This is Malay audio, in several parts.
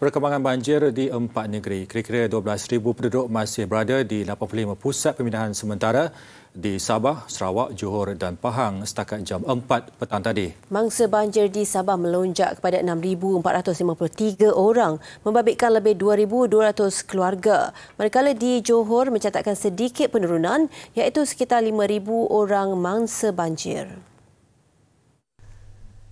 Perkembangan banjir di empat negeri, kira-kira 12,000 penduduk masih berada di 85 pusat pemindahan sementara di Sabah, Sarawak, Johor dan Pahang setakat jam 4 petang tadi. Mangsa banjir di Sabah melonjak kepada 6,453 orang, membabitkan lebih 2,200 keluarga. Manakala di Johor mencatatkan sedikit penurunan, iaitu sekitar 5,000 orang mangsa banjir.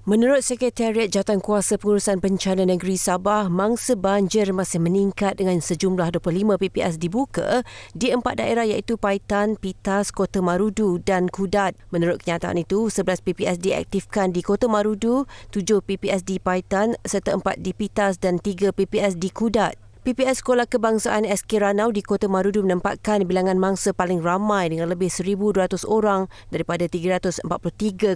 Menurut Sekretariat Jawatan Kuasa Pengurusan Bencana Negeri Sabah, mangsa banjir masih meningkat dengan sejumlah 25 PPS dibuka di empat daerah iaitu Paitan, Pitas, Kota Marudu dan Kudat. Menurut kenyataan itu, 11 PPS diaktifkan di Kota Marudu, 7 PPS di Paitan serta 4 di Pitas dan 3 PPS di Kudat. PPS Sekolah Kebangsaan SK Ranau di Kota Marudu menempatkan bilangan mangsa paling ramai dengan lebih 1,200 orang daripada 343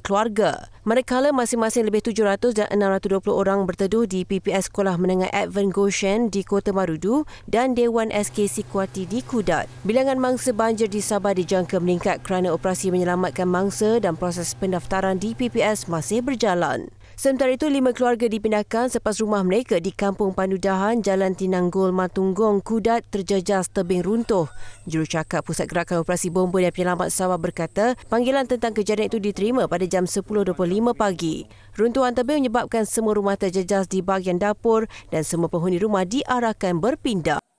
keluarga. Manakala masing-masing lebih 700 dan 620 orang berteduh di PPS Sekolah Menengah Advent Goshen di Kota Marudu dan Dewan SK Sikwati di Kudat. Bilangan mangsa banjir di Sabah dijangka meningkat kerana operasi menyelamatkan mangsa dan proses pendaftaran di PPS masih berjalan. Sementara itu, lima keluarga dipindahkan selepas rumah mereka di Kampung Pandudahan, Jalan Tinanggol, Matunggong, Kudat terjejas tebing runtuh. Jurucakap Pusat Gerakan Operasi Bomba dan Penyelamat Sabah berkata, panggilan tentang kejadian itu diterima pada jam 10.25 pagi. Runtuhan tebing menyebabkan semua rumah terjejas di bahagian dapur dan semua penghuni rumah diarahkan berpindah.